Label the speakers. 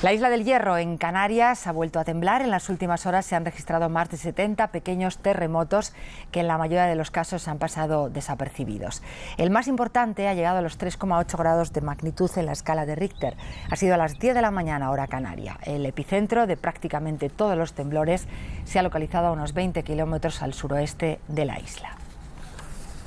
Speaker 1: La isla del Hierro en Canarias ha vuelto a temblar. En las últimas horas se han registrado más de 70 pequeños terremotos que en la mayoría de los casos han pasado desapercibidos. El más importante ha llegado a los 3,8 grados de magnitud en la escala de Richter. Ha sido a las 10 de la mañana hora canaria. El epicentro de prácticamente todos los temblores se ha localizado a unos 20 kilómetros al suroeste de la isla.